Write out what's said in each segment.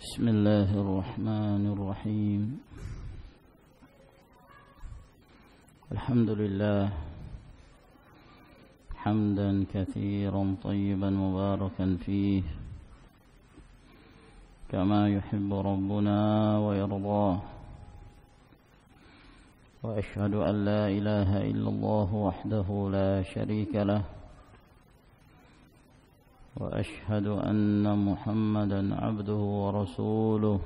بسم الله الرحمن الرحيم الحمد لله حمدا كثيرا طيبا مباركا فيه كما يحب ربنا ويرضاه وأشهد أن لا إله إلا الله وحده لا شريك له وأشهد أن محمدا عبده ورسوله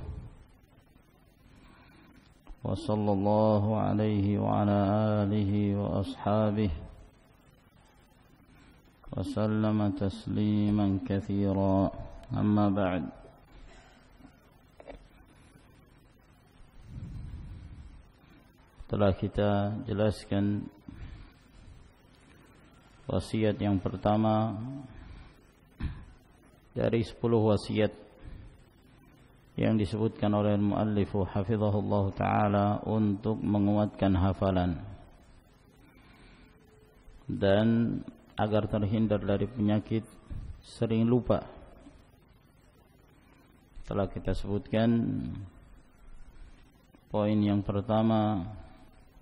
وصلى الله عليه وعلى آله وأصحابه وسلم تسليما كثيرا أما بعد telah kita jelaskan wasiat yang pertama dari 10 wasiat yang disebutkan oleh muallif hafizahullah taala untuk menguatkan hafalan dan agar terhindar dari penyakit sering lupa telah kita sebutkan poin yang pertama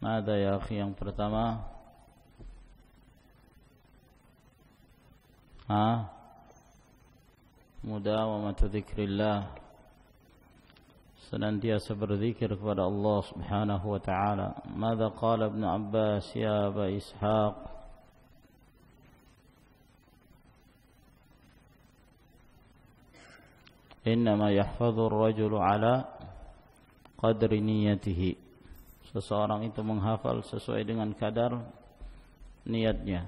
ada ya akhi yang pertama Ah mudawamah dzikrillah senantiasa berzikir kepada Allah Subhanahu wa taala. Madza qala Ibnu Abbas ya Aba Ishaq? Inna ma yahfadhu ar-rajulu ala qadri niyyatihi. Seseorang itu menghafal sesuai dengan kadar niatnya.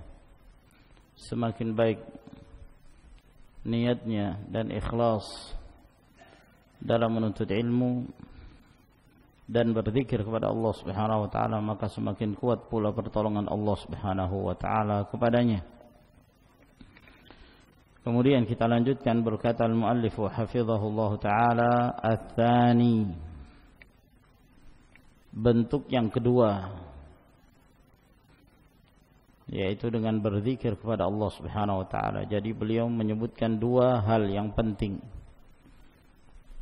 Semakin baik niatnya dan ikhlas dalam menuntut ilmu dan berzikir kepada Allah Subhanahu wa taala maka semakin kuat pula pertolongan Allah Subhanahu wa taala kepadanya. Kemudian kita lanjutkan berkata al-muallif wa hafizahullah taala al-thani bentuk yang kedua yaitu dengan berzikir kepada Allah Subhanahu wa taala. Jadi beliau menyebutkan dua hal yang penting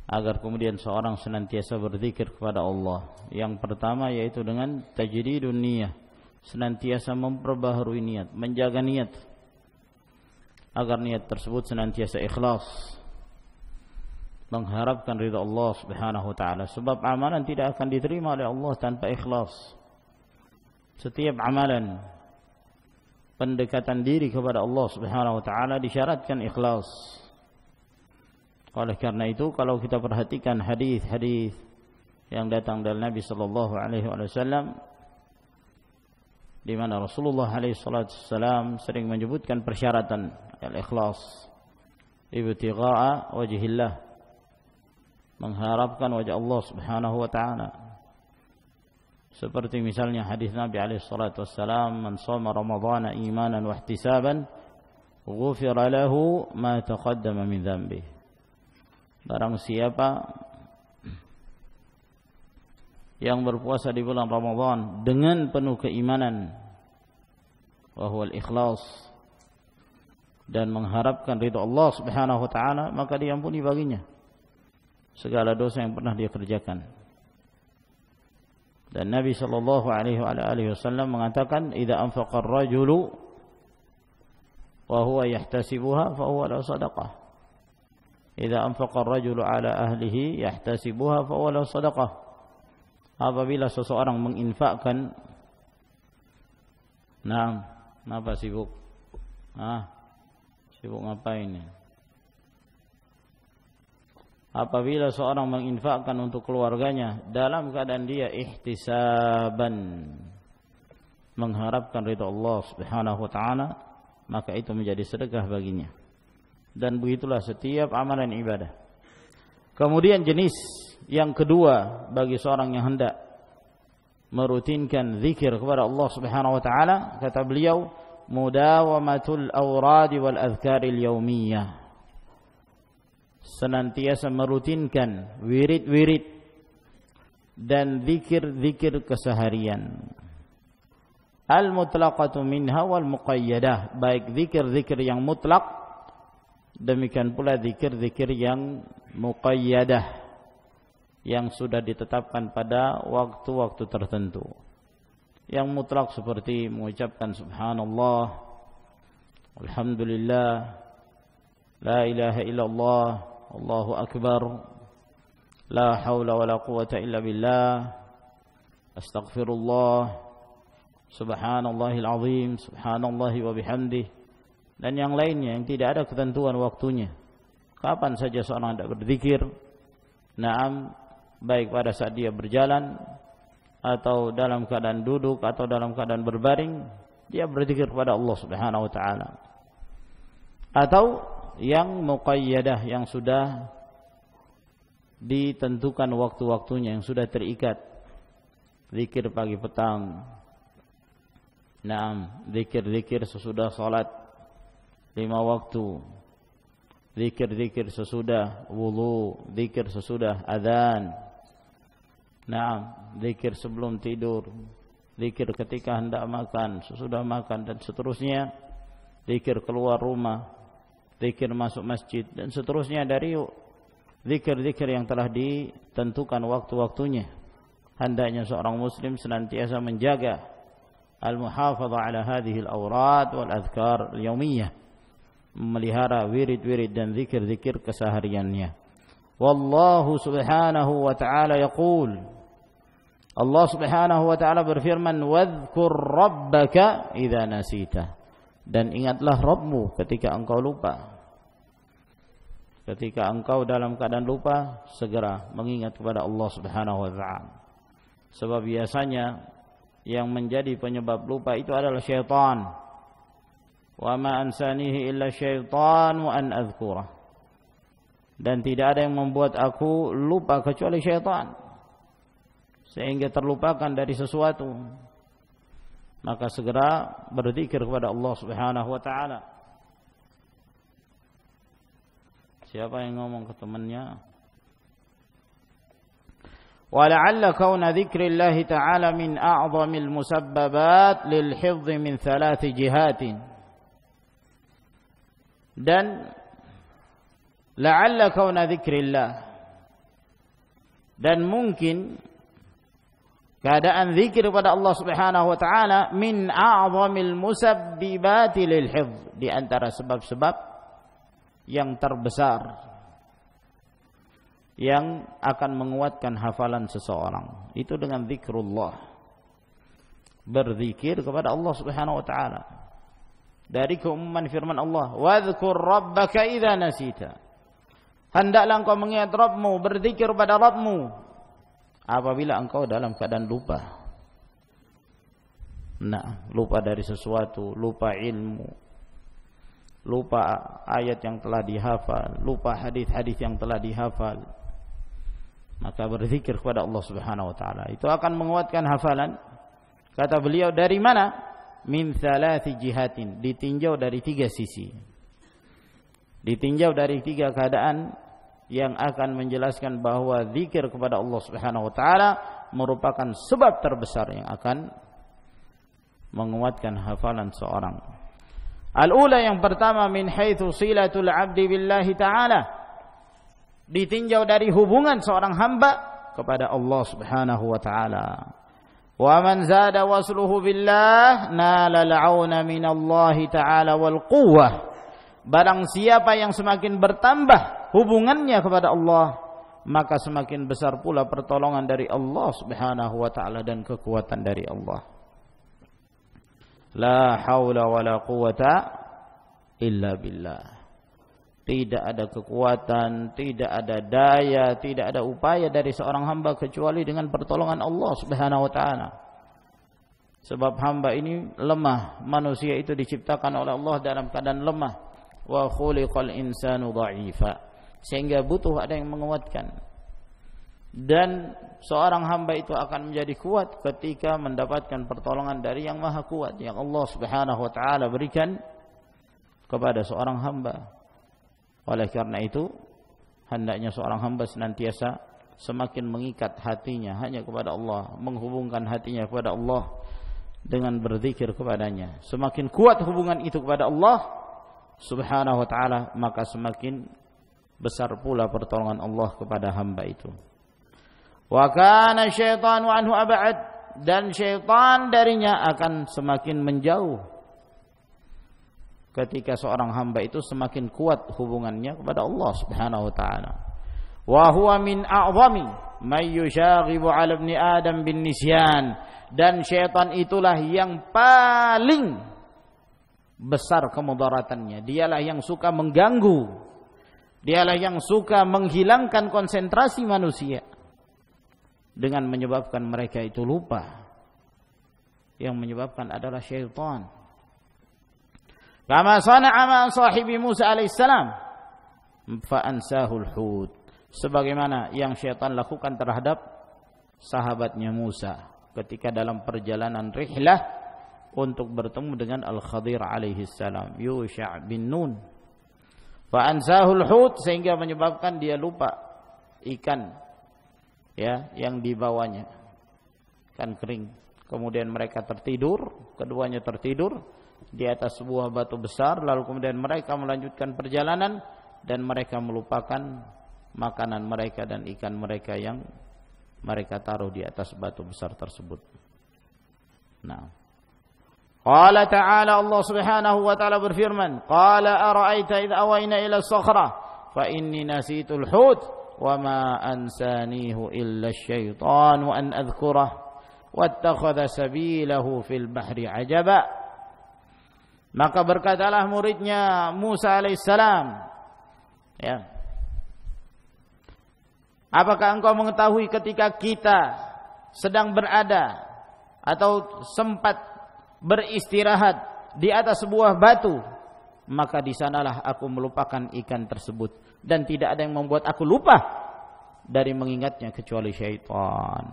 agar kemudian seorang senantiasa berzikir kepada Allah. Yang pertama yaitu dengan tajdidun niyyah, senantiasa memperbaharui niat, menjaga niat agar niat tersebut senantiasa ikhlas mengharapkan ridha Allah Subhanahu wa taala sebab amalan tidak akan diterima oleh Allah tanpa ikhlas setiap amalan pendekatan diri kepada Allah Subhanahu wa taala disyaratkan ikhlas. Oleh karena itu kalau kita perhatikan hadis-hadis yang datang dari Nabi sallallahu alaihi wasallam di mana Rasulullah alaihi salatu wasallam sering menyebutkan persyaratan al-ikhlas ibtigha'a wajhillah mengharapkan wajah Allah Subhanahu wa taala seperti misalnya hadis Nabi alaihi salatu wassalam, "Man shoma Ramadhana imanan wa ihtisaban, ghufira lahu ma taqaddama min dhanbi." Barang siapa yang berpuasa di bulan Ramadhan dengan penuh keimanan, wahwal ikhlas dan mengharapkan ridha Allah Subhanahu wa taala, maka diampuni baginya segala dosa yang pernah dia kerjakan. Dan Nabi sallallahu alaihi wasallam mengatakan, "Idza anfaqa ar-rajulu wa huwa yahtasibuha fa huwa la sadaqah." Idza anfaqa ar-rajulu ala ahlihi yahtasibuha fa huwa la sadaqah. Apabila seseorang menginfakkan Nah, kenapa sibuk? Ah, sibuk ngapain ini? apabila seorang menginfakkan untuk keluarganya dalam keadaan dia ihtisaban mengharapkan ridha Allah Subhanahu wa taala maka itu menjadi sedekah baginya dan begitulah setiap amalan ibadah kemudian jenis yang kedua bagi seorang yang hendak merutinkan zikir kepada Allah Subhanahu wa taala kata beliau mudawamatul awrad wal azkaril yaumiyah senantiasa merutinkan wirid-wirid dan zikir-zikir keseharian. Al-mutlaqatu minha wal muqayyadah, baik zikir-zikir yang mutlak demikian pula zikir-zikir yang muqayyadah yang sudah ditetapkan pada waktu-waktu tertentu. Yang mutlak seperti mengucapkan subhanallah, alhamdulillah, la ilaha illallah, Allahu akbar. La wa la quwata illa billah. Astaghfirullah. Subhanallahil azim, Subhanallah wa bihamdih. Dan yang lainnya yang tidak ada ketentuan waktunya. Kapan saja seorang hendak berzikir, Naam baik pada saat dia berjalan atau dalam keadaan duduk atau dalam keadaan berbaring dia berzikir kepada Allah Subhanahu wa taala. Atau yang muqayyadah yang sudah ditentukan waktu-waktunya yang sudah terikat zikir pagi petang Naam, zikir-zikir sesudah salat lima waktu. Zikir-zikir sesudah wudu, zikir sesudah adzan, Naam, zikir sebelum tidur, zikir ketika hendak makan, sesudah makan dan seterusnya. Zikir keluar rumah, zikir masuk masjid dan seterusnya dari zikir-zikir yang telah ditentukan waktu-waktunya. Hendaknya seorang muslim senantiasa menjaga al-muhafadha ala hadhihi al-awrad wal adhkar al-yawmiyah. Memelihara wirid-wirid dan zikir-zikir kesehariannya. Wallahu subhanahu wa ta'ala yaqul Allah subhanahu wa ta'ala berfirman Wadhkur rabbaka idha nasita Dan ingatlah rabbmu ketika engkau lupa Ketika engkau dalam keadaan lupa, segera mengingat kepada Allah Subhanahu wa taala. Sebab biasanya yang menjadi penyebab lupa itu adalah syaitan. Wa ma ansanihi illa wa an azkura Dan tidak ada yang membuat aku lupa kecuali syaitan. Sehingga terlupakan dari sesuatu. Maka segera berzikir kepada Allah Subhanahu wa taala. Siapa yang ngomong ke temannya? Wala'alla kauna dzikrillah ta'ala min a'zamil musabbabat lil hifz min thalath jihatin. Dan la'alla kauna dzikrillah dan mungkin keadaan zikir kepada Allah Subhanahu wa taala min a'zamil musabbibati lil hifz di antara sebab-sebab yang terbesar yang akan menguatkan hafalan seseorang itu dengan zikrullah berzikir kepada Allah Subhanahu wa taala dari keumuman firman Allah wadhkur rabbaka idza nasita hendaklah engkau mengingat Rabbmu berzikir pada Rabbmu apabila engkau dalam keadaan lupa nah lupa dari sesuatu lupa ilmu lupa ayat yang telah dihafal, lupa hadis-hadis yang telah dihafal. Maka berzikir kepada Allah Subhanahu wa taala. Itu akan menguatkan hafalan. Kata beliau dari mana? Min thalathi jihatin, ditinjau dari tiga sisi. Ditinjau dari tiga keadaan yang akan menjelaskan bahwa zikir kepada Allah Subhanahu wa taala merupakan sebab terbesar yang akan menguatkan hafalan seorang. Al-ula yang pertama min haitsu silatul 'abdi billahi ta'ala ditinjau dari hubungan seorang hamba kepada Allah Subhanahu wa ta'ala. Wa man zada wasluhu billah nala al min Allah ta'ala wal quwwah. Barang siapa yang semakin bertambah hubungannya kepada Allah maka semakin besar pula pertolongan dari Allah Subhanahu wa taala dan kekuatan dari Allah. La haula wa la quwata illa billah. Tidak ada kekuatan, tidak ada daya, tidak ada upaya dari seorang hamba kecuali dengan pertolongan Allah subhanahu wa ta'ala. Sebab hamba ini lemah. Manusia itu diciptakan oleh Allah dalam keadaan lemah. Wa khuliqal insanu da'ifa. Sehingga butuh ada yang menguatkan. dan seorang hamba itu akan menjadi kuat ketika mendapatkan pertolongan dari yang maha kuat yang Allah subhanahu wa ta'ala berikan kepada seorang hamba oleh karena itu hendaknya seorang hamba senantiasa semakin mengikat hatinya hanya kepada Allah menghubungkan hatinya kepada Allah dengan berzikir kepadanya semakin kuat hubungan itu kepada Allah subhanahu wa ta'ala maka semakin besar pula pertolongan Allah kepada hamba itu Wa kana syaitanu anhu ab'ad dan syaitan darinya akan semakin menjauh. Ketika seorang hamba itu semakin kuat hubungannya kepada Allah Subhanahu wa taala. Wa huwa min a'zami may yushaghibu 'ala ibni Adam bin nisyan dan syaitan itulah yang paling besar kemudaratannya. Dialah yang suka mengganggu. Dialah yang suka menghilangkan konsentrasi manusia dengan menyebabkan mereka itu lupa yang menyebabkan adalah syaitan kama sana'a ma sahibi Musa alaihissalam fa'ansahul hud sebagaimana yang syaitan lakukan terhadap sahabatnya Musa ketika dalam perjalanan rihlah untuk bertemu dengan Al-Khadir Alaihissalam, Yusha' bin Nun fa'ansahul hud sehingga menyebabkan dia lupa ikan ya yang dibawanya kan kering kemudian mereka tertidur keduanya tertidur di atas sebuah batu besar lalu kemudian mereka melanjutkan perjalanan dan mereka melupakan makanan mereka dan ikan mereka yang mereka taruh di atas batu besar tersebut. Nah. Qala ta'ala Allah Subhanahu wa ta'ala berfirman, "Qala ara'aita idza awayna ila as-sakhrah fa nasitul hut وما أنسانيه إلا الشيطان وأن أذكره واتخذ سبيله في البحر عجبا maka berkatalah muridnya Musa alaihissalam ya apakah engkau mengetahui ketika kita sedang berada atau sempat beristirahat di atas sebuah batu maka di sanalah aku melupakan ikan tersebut dan tidak ada yang membuat aku lupa dari mengingatnya kecuali syaitan.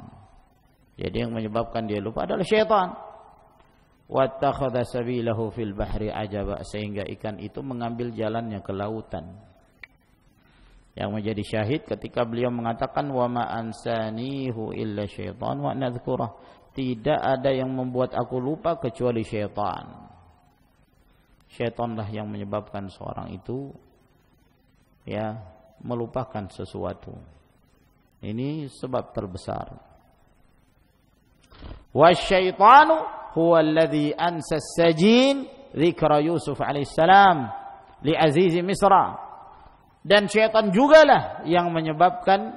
Jadi yang menyebabkan dia lupa adalah syaitan. Wattakhadha sabilahu fil bahri ajaba sehingga ikan itu mengambil jalannya ke lautan. Yang menjadi syahid ketika beliau mengatakan wa ma ansanihu illa syaitan wa nadhkura. Tidak ada yang membuat aku lupa kecuali syaitan. Syaitanlah yang menyebabkan seorang itu ya melupakan sesuatu. Ini sebab terbesar. Wasyaitanu huwa alladhi ansa sajin dzikra Yusuf alaihissalam li azizi Misra. Dan syaitan jugalah yang menyebabkan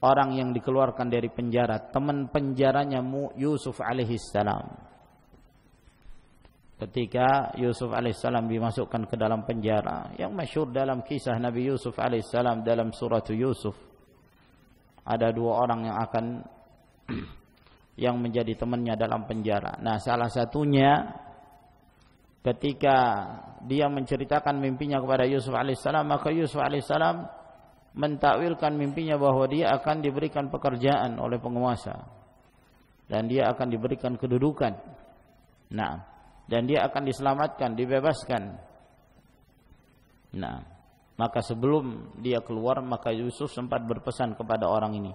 orang yang dikeluarkan dari penjara, teman penjaranya Yusuf alaihissalam ketika Yusuf alaihissalam dimasukkan ke dalam penjara yang masyhur dalam kisah Nabi Yusuf alaihissalam dalam surat Yusuf ada dua orang yang akan yang menjadi temannya dalam penjara nah salah satunya ketika dia menceritakan mimpinya kepada Yusuf alaihissalam maka Yusuf alaihissalam mentakwilkan mimpinya bahwa dia akan diberikan pekerjaan oleh penguasa dan dia akan diberikan kedudukan nah dan dia akan diselamatkan, dibebaskan. Nah, maka sebelum dia keluar, maka Yusuf sempat berpesan kepada orang ini,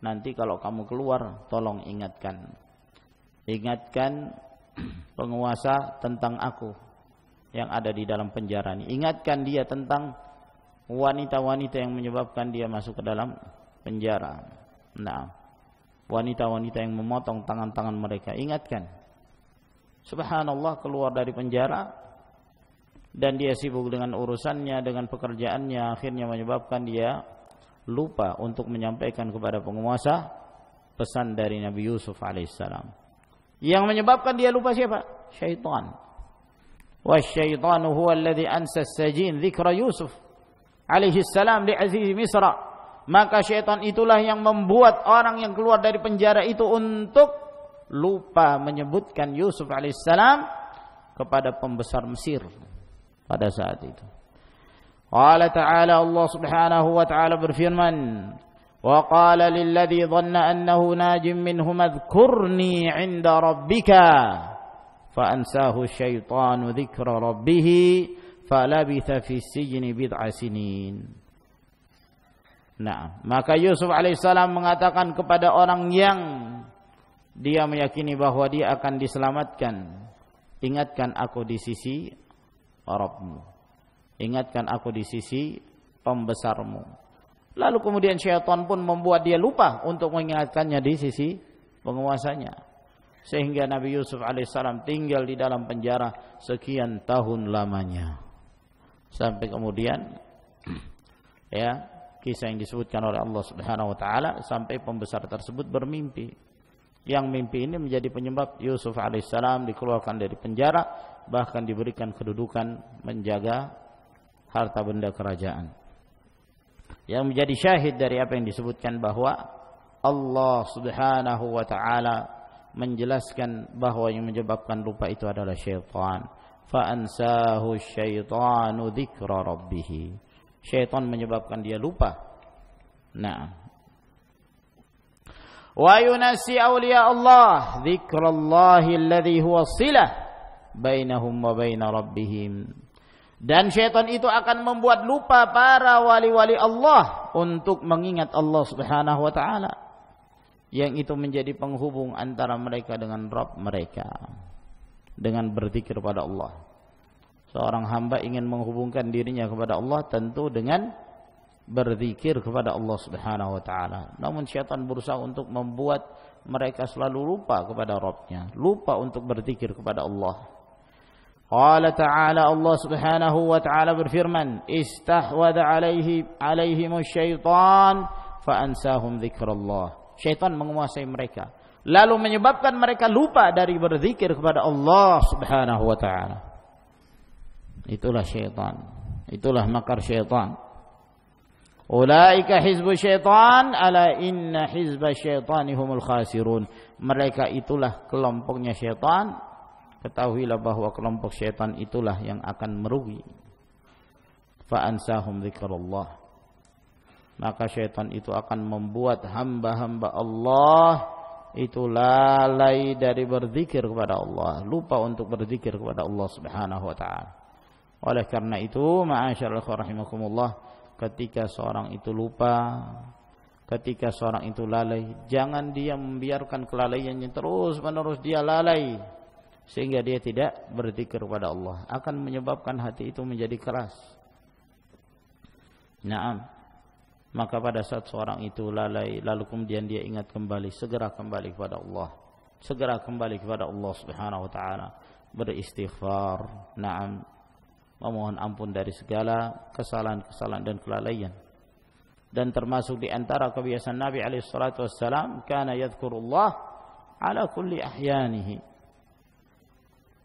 nanti kalau kamu keluar, tolong ingatkan, ingatkan penguasa tentang aku yang ada di dalam penjara ini. Ingatkan dia tentang wanita-wanita yang menyebabkan dia masuk ke dalam penjara. Nah, wanita-wanita yang memotong tangan-tangan mereka, ingatkan Subhanallah keluar dari penjara dan dia sibuk dengan urusannya, dengan pekerjaannya, akhirnya menyebabkan dia lupa untuk menyampaikan kepada penguasa pesan dari Nabi Yusuf alaihissalam. Yang menyebabkan dia lupa siapa? Syaitan. والشيطان هو الذي أنسى السجين ذكر يوسف alaihi salam di Aziz Misra. Maka syaitan itulah yang membuat orang yang keluar dari penjara itu untuk lupa menyebutkan Yusuf alaihissalam kepada pembesar Mesir pada saat itu. Allah Taala Allah Subhanahu wa Taala berfirman, "Wahai lillahi zanna anhu najim minhum azkurni 'inda Rabbika, faansahu syaitanu dzikra Rabbih, falabitha fi sijin bid'asinin." Nah, maka Yusuf alaihissalam mengatakan kepada orang yang dia meyakini bahwa dia akan diselamatkan. Ingatkan aku di sisi Rabbmu. Ingatkan aku di sisi pembesarmu. Lalu kemudian syaitan pun membuat dia lupa untuk mengingatkannya di sisi penguasanya. Sehingga Nabi Yusuf alaihissalam tinggal di dalam penjara sekian tahun lamanya. Sampai kemudian ya kisah yang disebutkan oleh Allah Subhanahu wa taala sampai pembesar tersebut bermimpi yang mimpi ini menjadi penyebab Yusuf alaihissalam dikeluarkan dari penjara bahkan diberikan kedudukan menjaga harta benda kerajaan yang menjadi syahid dari apa yang disebutkan bahwa Allah subhanahu wa ta'ala menjelaskan bahwa yang menyebabkan lupa itu adalah syaitan fa'ansahu syaitanu dhikra rabbihi syaitan menyebabkan dia lupa nah وينسي أولياء الله ذكر الله الذي هو صلة بينهم وبين ربهم dan syaitan itu akan membuat lupa para wali-wali Allah untuk mengingat Allah Subhanahu wa taala yang itu menjadi penghubung antara mereka dengan Rabb mereka dengan berzikir kepada Allah. Seorang hamba ingin menghubungkan dirinya kepada Allah tentu dengan berzikir kepada Allah Subhanahu wa taala. Namun syaitan berusaha untuk membuat mereka selalu lupa kepada Rabbnya, lupa untuk berzikir kepada Allah. Qala ta'ala Allah Subhanahu wa taala berfirman, "Istahwadha 'alaihi 'alaihim syaitan fa ansahum dzikrallah." Syaitan menguasai mereka, lalu menyebabkan mereka lupa dari berzikir kepada Allah Subhanahu wa taala. Itulah syaitan. Itulah makar syaitan. Ulaika hizbu syaitan ala inna hizba syaitani humul khasirun. Mereka itulah kelompoknya syaitan. Ketahuilah bahwa kelompok syaitan itulah yang akan merugi. Fa'ansahum zikrullah. Maka syaitan itu akan membuat hamba-hamba Allah itu lalai dari berzikir kepada Allah, lupa untuk berzikir kepada Allah Subhanahu wa taala. Oleh karena itu, ma'asyarakat rahimakumullah, ketika seorang itu lupa, ketika seorang itu lalai, jangan dia membiarkan kelalaiannya terus menerus dia lalai sehingga dia tidak berzikir kepada Allah akan menyebabkan hati itu menjadi keras. Naam. Maka pada saat seorang itu lalai lalu kemudian dia ingat kembali, segera kembali kepada Allah. Segera kembali kepada Allah Subhanahu wa taala. Beristighfar. Naam memohon ampun dari segala kesalahan-kesalahan dan kelalaian. Dan termasuk di antara kebiasaan Nabi alaihi salatu wasallam kana yadhkurullah ala kulli ahyanihi.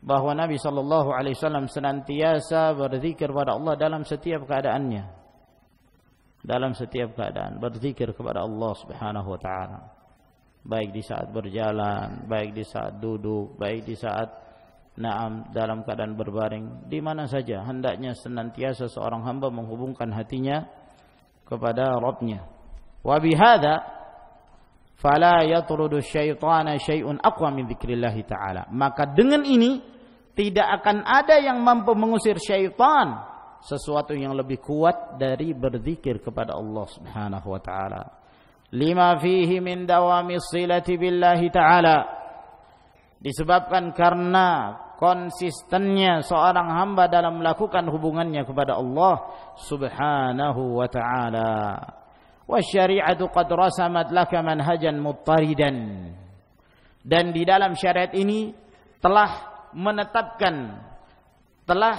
Bahwa Nabi sallallahu alaihi wasallam senantiasa berzikir kepada Allah dalam setiap keadaannya. Dalam setiap keadaan berzikir kepada Allah Subhanahu wa taala. Baik di saat berjalan, baik di saat duduk, baik di saat Naam dalam keadaan berbaring di mana saja hendaknya senantiasa seorang hamba menghubungkan hatinya kepada Rabbnya. Wa bihadza fala yatrudu syaitana syai'un aqwa min dzikrillah taala. Maka dengan ini tidak akan ada yang mampu mengusir syaitan sesuatu yang lebih kuat dari berzikir kepada Allah Subhanahu wa taala. Lima fihi min dawami silati billahi taala disebabkan karena konsistennya seorang hamba dalam melakukan hubungannya kepada Allah subhanahu wa ta'ala. Wa syari'atu qad rasamat laka manhajan muttaridan. Dan di dalam syariat ini telah menetapkan, telah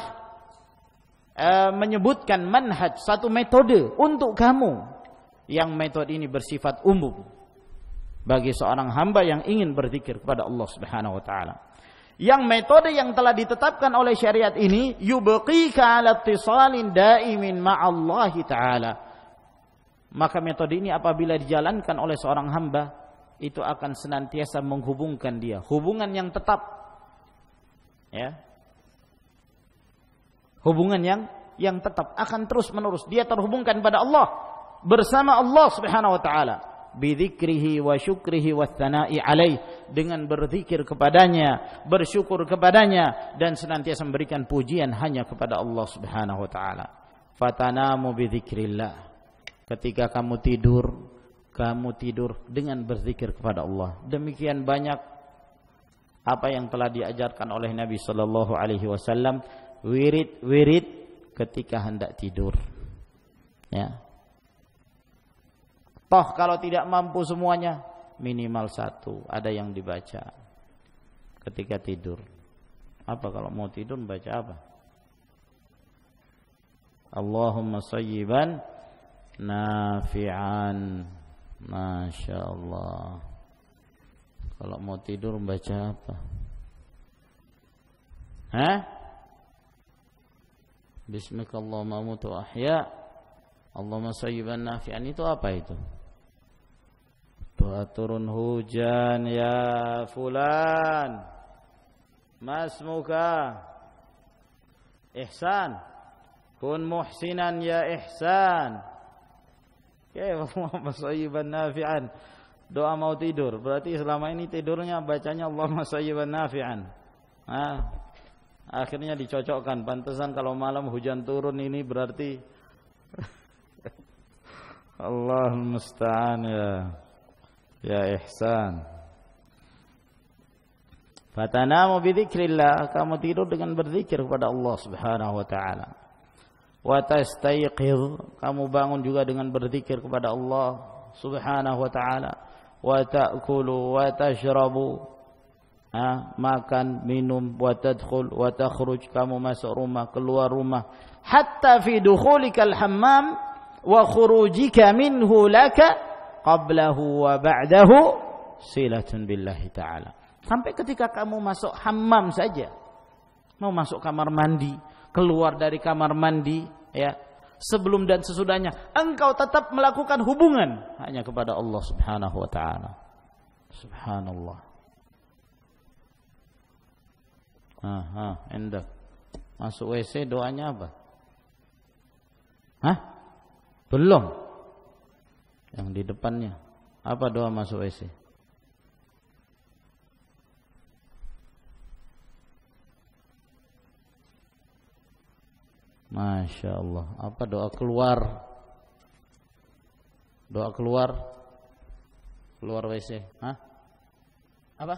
e, menyebutkan manhaj, satu metode untuk kamu. Yang metode ini bersifat umum. Bagi seorang hamba yang ingin berzikir kepada Allah subhanahu wa ta'ala. yang metode yang telah ditetapkan oleh syariat ini yubqika ala tisalin daimin ma'allahi ta'ala maka metode ini apabila dijalankan oleh seorang hamba itu akan senantiasa menghubungkan dia hubungan yang tetap ya hubungan yang yang tetap akan terus menerus dia terhubungkan pada Allah bersama Allah Subhanahu wa taala bidzikrihi wa syukrihi wa tsana'i alaih dengan berzikir kepadanya bersyukur kepadanya dan senantiasa memberikan pujian hanya kepada Allah Subhanahu wa taala fatanamu bidzikrillah ketika kamu tidur kamu tidur dengan berzikir kepada Allah demikian banyak apa yang telah diajarkan oleh Nabi sallallahu alaihi wasallam wirid-wirid ketika hendak tidur ya Toh kalau tidak mampu semuanya, minimal satu ada yang dibaca ketika tidur. Apa kalau mau tidur baca apa? Allahumma sayyiban nafi'an. Masya Allah. Kalau mau tidur baca apa? Hah? Bismillahirrahmanirrahim Allahumma sayyiban nafi'an itu apa itu? Wa turun hujan ya fulan. Masmuka Ihsan. Kun muhsinan ya Ihsan. Kayfa masayyiban nafi'an. Doa mau tidur, berarti selama ini tidurnya bacanya Allahumma sayyiban nafi'an. akhirnya dicocokkan. Pantesan kalau malam hujan turun ini berarti Allah musta'an ya. Ya ihsan. Fatanamu bidzikrillah, kamu tidur dengan berzikir kepada Allah Subhanahu wa taala. Wa kamu bangun juga dengan berzikir kepada Allah Subhanahu wa taala. Wa ta'kulu wa tashrabu. Ha, makan, minum, wa tadkhul, wa takhruj, kamu masuk rumah, keluar rumah. Hatta fi dukhulikal hammam wa khurujika minhu laka qablahu wa ba'dahu silatun billahi ta'ala. Sampai ketika kamu masuk hammam saja. Mau masuk kamar mandi, keluar dari kamar mandi, ya. Sebelum dan sesudahnya, engkau tetap melakukan hubungan hanya kepada Allah Subhanahu wa taala. Subhanallah. Aha, indah Masuk WC doanya apa? Hah? Belum yang di depannya. Apa doa masuk WC? Masya Allah. Apa doa keluar? Doa keluar? Keluar WC. Ya? Hah? Apa?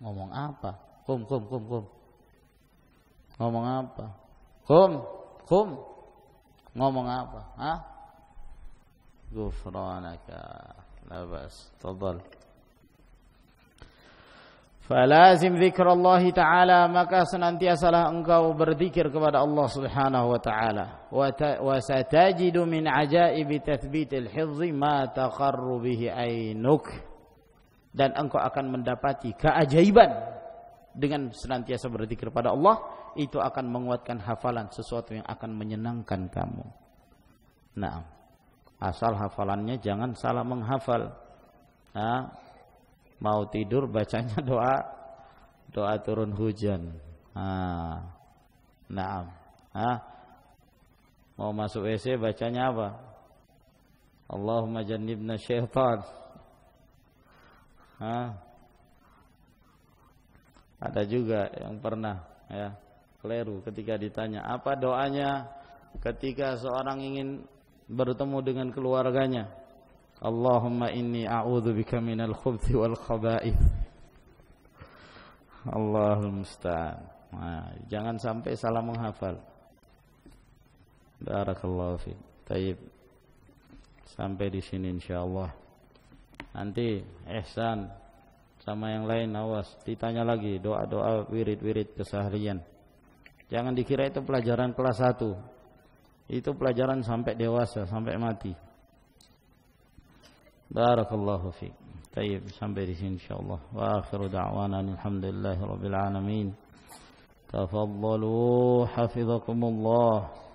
Ngomong apa? Kum, kum, kum, kum. Ngomong apa? Kum, kum. Ngomong apa? Hah? غفرانك لا بأس تفضل Falazim zikrullah taala maka senantiasalah engkau berzikir kepada Allah Subhanahu wa taala wa satajidu min ajaibi tathbitil hifzi ma taqarru bihi ainuk dan engkau akan mendapati keajaiban dengan senantiasa berzikir kepada Allah itu akan menguatkan hafalan sesuatu yang akan menyenangkan kamu. Naam asal hafalannya jangan salah menghafal nah, mau tidur bacanya doa doa turun hujan nah, nah, nah. mau masuk WC bacanya apa Allahumma jannibna syaitan nah. ada juga yang pernah ya keliru ketika ditanya apa doanya ketika seorang ingin bertemu dengan keluarganya. Allahumma inni bika minal khubthi wal khaba'ith. Allahul musta'an. Nah, jangan sampai salah menghafal. Barakallahu fi. Taib. Sampai di sini insyaallah. Nanti ihsan sama yang lain awas ditanya lagi doa-doa wirid-wirid keseharian. Jangan dikira itu pelajaran kelas 1. Itu pelajaran sampai dewasa, sampai mati. Barakallahu fiik. Tayyib sampai di sini insyaallah. Wa akhiru da'wana alhamdulillahi rabbil alamin. Tafaddalu hafizakumullah.